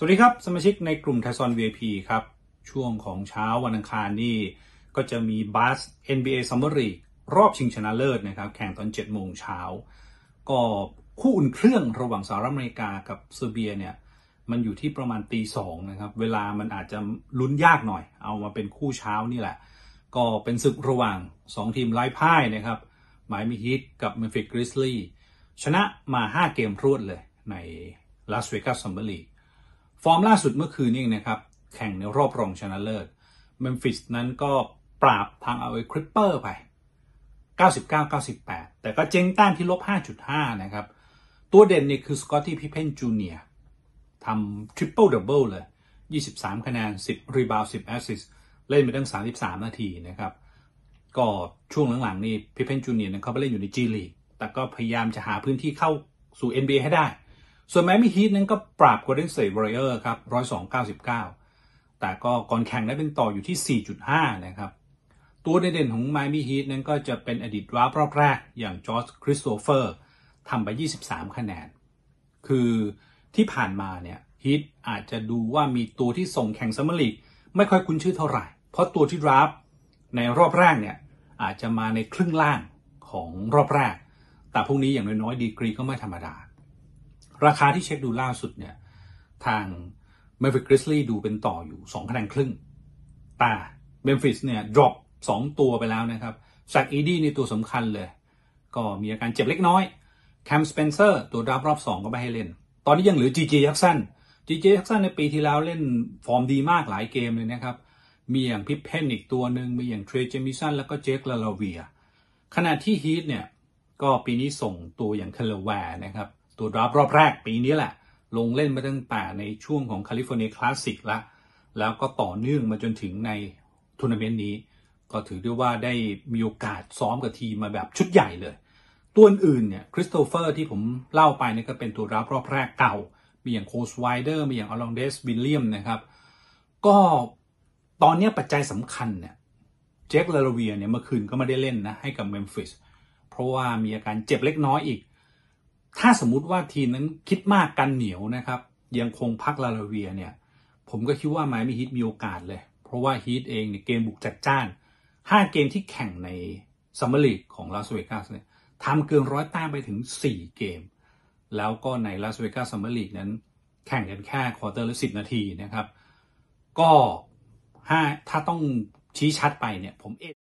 สวัสดีครับ สมาชิกในกลุ่มไทซอน VIP ครับ ช่วงของเช้าวันอังคารนี่ก็จะมีบาส NBA Summer League รอบชิงชนะเลิศนะครับแข่งตอน7โมงเช้า ก็คู่อุ่นเครื่องระหว่างสหรัฐอเมริกากับเซอร์เบียเนี่ย มันอยู่ที่ประมาณตีสองนะครับ เวลามันอาจจะลุ้นยากหน่อย เอามาเป็นคู่เช้านี่แหละ ก็เป็นศึกระหว่าง 2 ทีมไร้พ่ายนะครับหมายมีฮิตกับเมฟิกกริสลีย์ชนะมา 5 เกมรวดเลย ในลาสเวกัสซัมเบอร์ลีกฟอร์มล่าสุดเมื่อคืนนี้นะครับ แข่งในรอบรองชนะเลิศเมมฟิสนั้นก็ปราบทางเอาไว้คริปเปอร์ไป 99-98 แต่ก็เจ๊งต้านที่ลบ 5.5 นะครับ ตัวเด่นนี่คือสกอตตี้พิเพนจูเนียทำทริปเปิลดับเบิลเลย 23 คะแนน 10 รีบาว10แอสซิสเล่นไปตั้ง 33 นาทีนะครับ ก็ช่วงหลังๆนี่พิเพนจูเนียเขาไปเล่นอยู่ในจีลีกแต่ก็พยายามจะหาพื้นที่เข้าสู่ NBA ให้ได้ส่วนแมมี่ฮีทนั้นก็ปราบ Golden นเซ t e w a เออร์ครับร้อยสองเก้าสิบเก้าแต่ก็ก่อนแข่งได้เป็นต่ออยู่ที่ 4.5 นะครับ ตัวเด่นๆ ของไมมี่ฮีทนั้นก็จะเป็นอดีตว้ารอบแรก อย่างจอร์จคริสโตเฟอร์ทำไป 23 คะแนน คือที่ผ่านมาเนี่ยฮีทอาจจะดูว่ามีตัวที่ส่งแข่งซัมเมอร์ลีกไม่ค่อยคุ้นชื่อเท่าไหร่ เพราะตัวที่รับในรอบแรกเนี่ย อาจจะมาในครึ่งล่างของรอบแรก แต่พวกนี้อย่างน้อยๆ ดีกรีก็ไม่ธรรมดาราคาที่เช็คดูล่าสุดเนี่ย ทางเมมฟิสกริสลี์ดูเป็นต่ออยู่2คะแนนครึ่ง แต่เมมฟิส เนี่ยดรอป 2 ตัวไปแล้วนะครับแซกอีดี้ในตัวสำคัญเลย ก็มีอาการเจ็บเล็กน้อย แคมสเปนเซอร์ ตัวรับรอบ 2 ก็ไม่ให้เล่น ตอนนี้ยังเหลือ จีเจยักษ์สั้นจีเจยักษ์สั้นในปีที่แล้วเล่นฟอร์มดีมากหลายเกมเลยนะครับ มีอย่างพิพเพนอีกตัวหนึ่งมีอย่างเทรเจมิสันแล้วก็เจคลาลาเวีย ขณะที่ฮีทเนี่ย ก็ปีนี้ส่งตัวอย่างคาร์ลแวร์นะครับตัวดรอฟรอบแรกปีนี้แหละลงเล่นมาตั้งแต่ในช่วงของแคลิฟอร์เนียคลาสสิกละแล้วก็ต่อเนื่องมาจนถึงในทัวร์นาเมนต์นี้ ก็ถือได้ว่าได้มีโอกาสซ้อมกับทีมมาแบบชุดใหญ่เลย ตัวอื่นเนี่ยคริสโตเฟอร์ที่ผมเล่าไปนี่ก็เป็นตัวรับรอบแรกเก่ามีอย่างโคสไวเดอร์ มีอย่างอลองเดสบิลเลียมนะครับ ก็ตอนนี้ปัจจัยสำคัญเนี่ยเจคลาลเวียเนี่ยเมื่อคืนก็ไม่ได้เล่นนะให้กับเมมฟิสเพราะว่ามีอาการเจ็บเล็กน้อยอีกถ้าสมมติว่าทีมนั้นคิดมากกันเหนียวนะครับยังคงพักลาลาเวียเนี่ย ผมก็คิดว่าไมมี่ฮิตมีโอกาสเลย เพราะว่าฮิตเองเนี่ยเกมบุกจัดจ้าน 5 เกมที่แข่งในซัมเมอร์ลีกของลาสเวกัสเนี่ยทำเกินร้อยแต้มไปถึง 4 เกม แล้วก็ในลาสเวกัสซัมเมอร์ลีกนั้น แข่งกันแค่ควอเตอร์ละสินาทีนะครับก็5ถ้าต้องชี้ชัดไปเนี่ยผมเอ็ด